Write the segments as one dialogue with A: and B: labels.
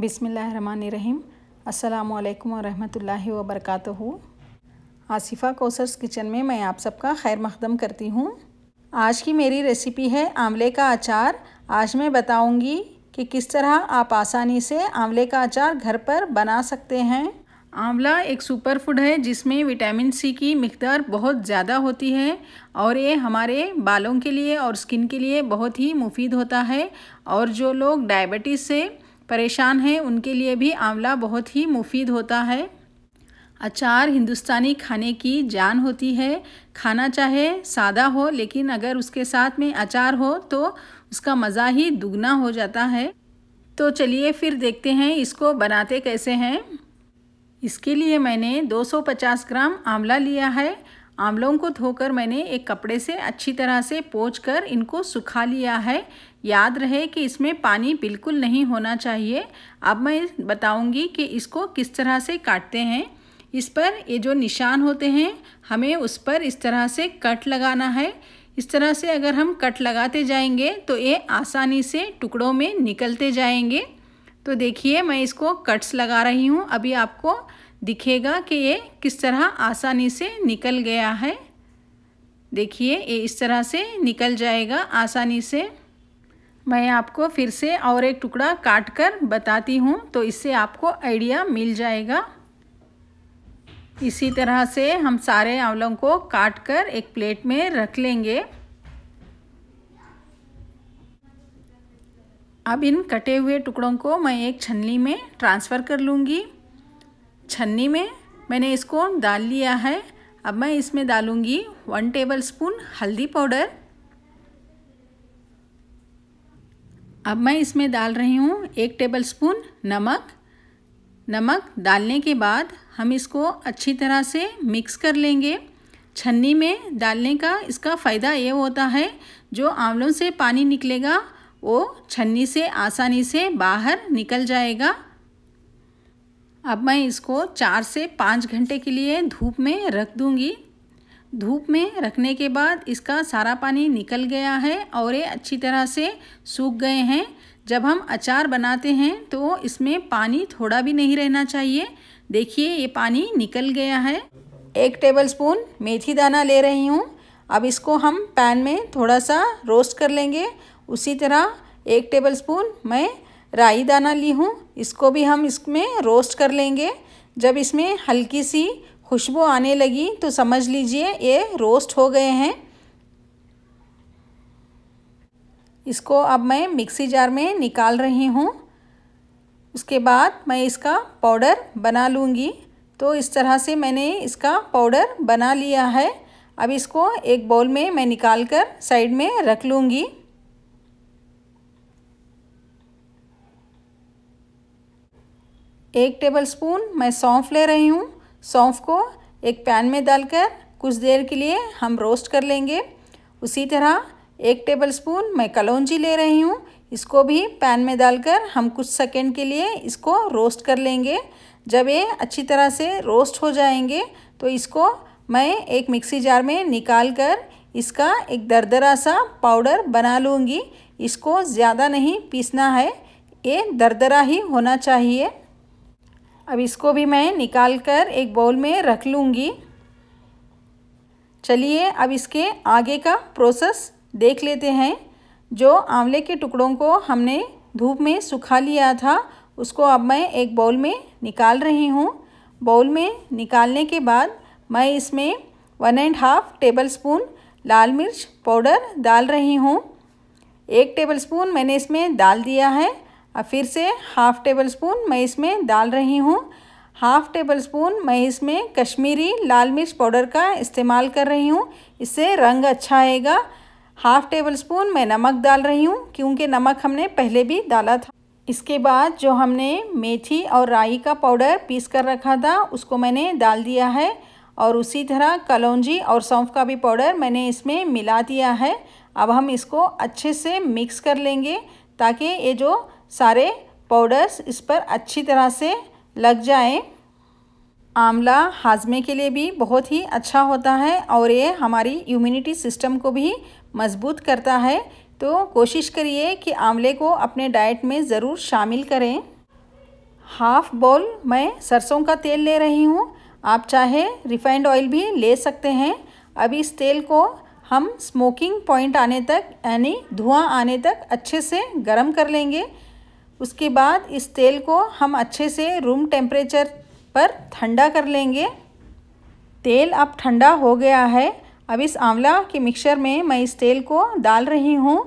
A: बिसमीम् अल्लाम वरहमल वरक आसिफ़ा कोसर्स किचन में मैं आप सबका खैर मकदम करती हूँ आज की मेरी रेसिपी है आंवले का अचार आज मैं बताऊँगी कि किस तरह आप आसानी से आंवले का अचार घर पर बना सकते हैं आंवला एक सुपर फूड है जिसमें विटामिन सी की मकदार बहुत ज़्यादा होती है और ये हमारे बालों के लिए और स्किन के लिए बहुत ही मुफीद होता है और जो लोग डायबिटीज़ से परेशान हैं उनके लिए भी आंवला बहुत ही मुफीद होता है अचार हिंदुस्तानी खाने की जान होती है खाना चाहे सादा हो लेकिन अगर उसके साथ में अचार हो तो उसका मज़ा ही दुगना हो जाता है तो चलिए फिर देखते हैं इसको बनाते कैसे हैं इसके लिए मैंने 250 ग्राम आंवला लिया है आंवलों को धोकर मैंने एक कपड़े से अच्छी तरह से पोच कर इनको सुखा लिया है याद रहे कि इसमें पानी बिल्कुल नहीं होना चाहिए अब मैं बताऊंगी कि इसको किस तरह से काटते हैं इस पर ये जो निशान होते हैं हमें उस पर इस तरह से कट लगाना है इस तरह से अगर हम कट लगाते जाएंगे तो ये आसानी से टुकड़ों में निकलते जाएंगे तो देखिए मैं इसको कट्स लगा रही हूँ अभी आपको दिखेगा कि ये किस तरह आसानी से निकल गया है देखिए ये इस तरह से निकल जाएगा आसानी से मैं आपको फिर से और एक टुकड़ा काट कर बताती हूँ तो इससे आपको आइडिया मिल जाएगा इसी तरह से हम सारे आंवलों को काट कर एक प्लेट में रख लेंगे अब इन कटे हुए टुकड़ों को मैं एक छन्नी में ट्रांसफ़र कर लूँगी छन्नी में मैंने इसको डाल लिया है अब मैं इसमें डालूँगी वन टेबल स्पून हल्दी पाउडर अब मैं इसमें डाल रही हूँ एक टेबलस्पून नमक नमक डालने के बाद हम इसको अच्छी तरह से मिक्स कर लेंगे छन्नी में डालने का इसका फ़ायदा ये होता है जो आंवलों से पानी निकलेगा वो छन्नी से आसानी से बाहर निकल जाएगा अब मैं इसको चार से पाँच घंटे के लिए धूप में रख दूँगी धूप में रखने के बाद इसका सारा पानी निकल गया है और ये अच्छी तरह से सूख गए हैं जब हम अचार बनाते हैं तो इसमें पानी थोड़ा भी नहीं रहना चाहिए देखिए ये पानी निकल गया है एक टेबलस्पून मेथी दाना ले रही हूँ अब इसको हम पैन में थोड़ा सा रोस्ट कर लेंगे उसी तरह एक टेबलस्पून मैं राई दाना ली हूँ इसको भी हम इसमें रोस्ट कर लेंगे जब इसमें हल्की सी खुशबू आने लगी तो समझ लीजिए ये रोस्ट हो गए हैं इसको अब मैं मिक्सी जार में निकाल रही हूँ उसके बाद मैं इसका पाउडर बना लूँगी तो इस तरह से मैंने इसका पाउडर बना लिया है अब इसको एक बाउल में मैं निकाल कर साइड में रख लूँगी एक टेबलस्पून मैं सौंफ ले रही हूँ सौंफ को एक पैन में डालकर कुछ देर के लिए हम रोस्ट कर लेंगे उसी तरह एक टेबल स्पून मैं कलौजी ले रही हूँ इसको भी पैन में डालकर हम कुछ सेकेंड के लिए इसको रोस्ट कर लेंगे जब ये अच्छी तरह से रोस्ट हो जाएंगे तो इसको मैं एक मिक्सी जार में निकाल कर इसका एक दरदरा सा पाउडर बना लूँगी इसको ज़्यादा नहीं पीसना है ये दरदरा ही होना चाहिए अब इसको भी मैं निकाल कर एक बाउल में रख लूँगी चलिए अब इसके आगे का प्रोसेस देख लेते हैं जो आंवले के टुकड़ों को हमने धूप में सुखा लिया था उसको अब मैं एक बाउल में निकाल रही हूँ बाउल में निकालने के बाद मैं इसमें one and half tablespoon लाल मिर्च पाउडर डाल रही हूँ एक टेबल स्पून मैंने इसमें डाल दिया है अब फिर से हाफ़ टेबल स्पून मैं इसमें डाल रही हूँ हाफ़ टेबल स्पून मैं इसमें कश्मीरी लाल मिर्च पाउडर का इस्तेमाल कर रही हूँ इससे रंग अच्छा आएगा हाफ़ टेबल स्पून मैं नमक डाल रही हूँ क्योंकि नमक हमने पहले भी डाला था इसके बाद जो हमने मेथी और राई का पाउडर पीस कर रखा था उसको मैंने डाल दिया है और उसी तरह कलौजी और सौंफ का भी पाउडर मैंने इसमें मिला दिया है अब हम इसको अच्छे से मिक्स कर लेंगे ताकि ये जो सारे पाउडर्स इस पर अच्छी तरह से लग जाए आंवला हाजमे के लिए भी बहुत ही अच्छा होता है और ये हमारी इम्यूनिटी सिस्टम को भी मजबूत करता है तो कोशिश करिए कि आंवले को अपने डाइट में ज़रूर शामिल करें हाफ बॉल मैं सरसों का तेल ले रही हूँ आप चाहे रिफाइंड ऑयल भी ले सकते हैं अब इस तेल को हम स्मोकिंग पॉइंट आने तक यानी धुआं आने तक अच्छे से गर्म कर लेंगे उसके बाद इस तेल को हम अच्छे से रूम टेम्परेचर पर ठंडा कर लेंगे तेल अब ठंडा हो गया है अब इस आंवला के मिक्सर में मैं इस तेल को डाल रही हूँ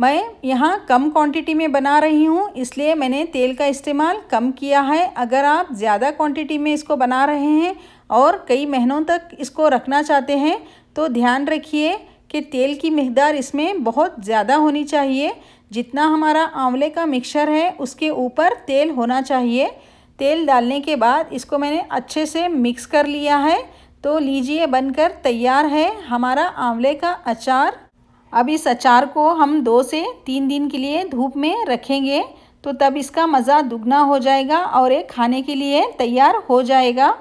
A: मैं यहाँ कम क्वांटिटी में बना रही हूँ इसलिए मैंने तेल का इस्तेमाल कम किया है अगर आप ज़्यादा क्वांटिटी में इसको बना रहे हैं और कई महीनों तक इसको रखना चाहते हैं तो ध्यान रखिए कि तेल की मकदार इसमें बहुत ज़्यादा होनी चाहिए जितना हमारा आंवले का मिक्सर है उसके ऊपर तेल होना चाहिए तेल डालने के बाद इसको मैंने अच्छे से मिक्स कर लिया है तो लीजिए बनकर तैयार है हमारा आंवले का अचार अब इस अचार को हम दो से तीन दिन के लिए धूप में रखेंगे तो तब इसका मज़ा दुगना हो जाएगा और ये खाने के लिए तैयार हो जाएगा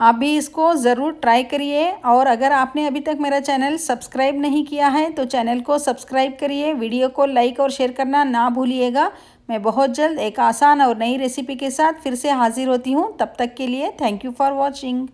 A: आप भी इसको ज़रूर ट्राई करिए और अगर आपने अभी तक मेरा चैनल सब्सक्राइब नहीं किया है तो चैनल को सब्सक्राइब करिए वीडियो को लाइक और शेयर करना ना भूलिएगा मैं बहुत जल्द एक आसान और नई रेसिपी के साथ फिर से हाज़िर होती हूँ तब तक के लिए थैंक यू फॉर वॉचिंग